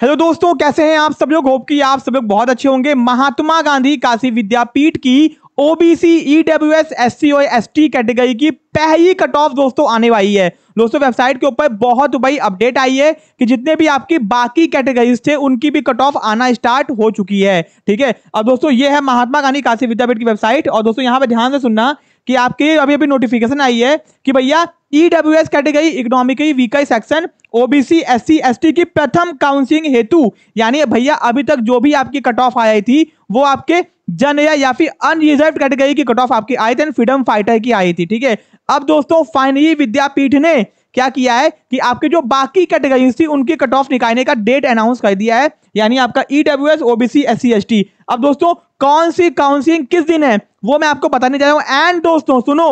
hello दोस्तों कैसे हैं आप सब लोग होप कि आप सब लोग बहुत अच्छे होंगे महात्मा गांधी काशी विद्यापीठ की OBC EWS SC और एस टी कैटेगरी की पहली कट ऑफ दोस्तों आने वाली है दोस्तों वेबसाइट के ऊपर बहुत बड़ी अपडेट आई है कि जितने भी आपकी बाकी कैटेगरीज थे उनकी भी कट ऑफ आना स्टार्ट हो चुकी है ठीक है अब दोस्तों ये है महात्मा गांधी काशी विद्यापीठ की वेबसाइट और दोस्तों यहाँ पे ध्यान से सुनना कि आपके अभी अभी नोटिफिकेशन आई है कि भैया EWS category economically weaker section OBC SC ST की प्रथम काउंसिलिंग हेतु यानी भैया अभी तक जो भी आपकी कट ऑफ आई थी वो आपके जन या फिर अनरिजर्व कैटेगरी की कट ऑफ आपकी आई थी फ्रीडम फाइटर की आई थी ठीक है अब दोस्तों फाइनली विद्यापीठ ने क्या किया है कि आपके जो बाकी कैटेगरी थी उनके कट ऑफ निकालने का डेट अनाउंस कर दिया है यानी आपका EWS OBC SC अब दोस्तों कौन सी काउंसिलिंग किस दिन है वो मैं आपको बताने जा रहा हूं एंड दोस्तों सुनो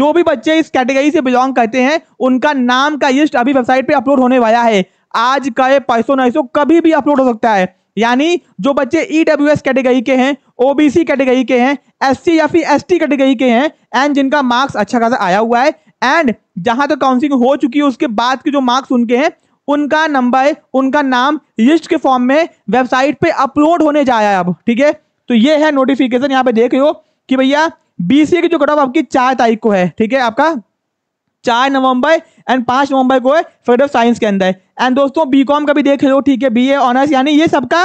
जो भी बच्चे इस कैटेगरी से बिलोंग करते हैं उनका नाम का लिस्ट अभी वेबसाइट पे अपलोड होने वाला है आज का ये पैसों नैसो कभी भी अपलोड हो सकता है यानी जो बच्चे ईडब्ल्यू एस कैटेगरी के हैं ओबीसी कैटेगरी के हैं एससी या फिर एसटी कैटेगरी के हैं एंड जिनका मार्क्स अच्छा खासा आया हुआ है एंड जहां तक काउंसिलिंग हो चुकी है उसके बाद के जो मार्क्स उनके हैं उनका नंबर उनका नाम लिस्ट के फॉर्म में वेबसाइट पे अपलोड होने जा रहा है अब ठीक है तो ये है नोटिफिकेशन यहाँ पे देख रहे हो कि भैया बीसीए की जो कट ऑफ आपकी चार तारीख को है ठीक है आपका चार नवंबर एंड पांच नवंबर को है फेड ऑफ साइंस के अंदर एंड दोस्तों बीकॉम का भी देख लो ठीक है बी ए ऑनर्स यानी ये सबका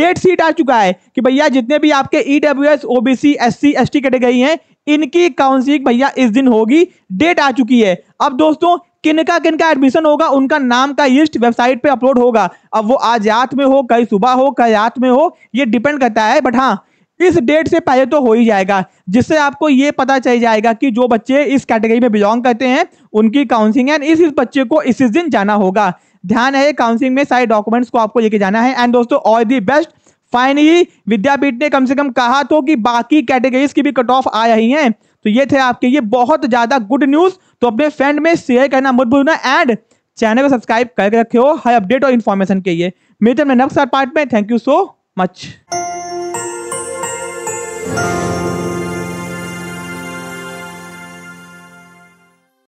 डेट सीट आ चुका है कि भैया जितने भी आपके EWS OBC SC ST category हैं इनकी काउंसिलिंग भैया इस दिन होगी डेट आ चुकी है अब दोस्तों किनका किनका एडमिशन होगा उनका नाम का लिस्ट वेबसाइट पे अपलोड होगा अब वो आज रात में हो कई सुबह हो कई रात में हो ये डिपेंड करता है बट हाँ इस डेट से पहले तो हो ही जाएगा जिससे आपको ये पता चल जाएगा कि जो बच्चे इस कैटेगरी में बिलोंग करते हैं उनकी काउंसिलिंग एंड इस इस बच्चे को इस इस दिन जाना होगा ध्यान है काउंसिलिंग में सारे डॉक्यूमेंट्स को आपको लेके जाना है एंड दोस्तों all the best finally Vidyapith ने कम से कम कहा तो कि बाकी कैटेगरीज की भी कट ऑफ आ रही हैं तो ये थे आपके ये बहुत ज्यादा गुड न्यूज तो अपने फ्रेंड में शेयर करना मत भूलना एंड चैनल को सब्सक्राइब करके रखे हो हर अपडेट और इन्फॉर्मेशन के लिए मिलते हैं पार्ट में थैंक यू सो मच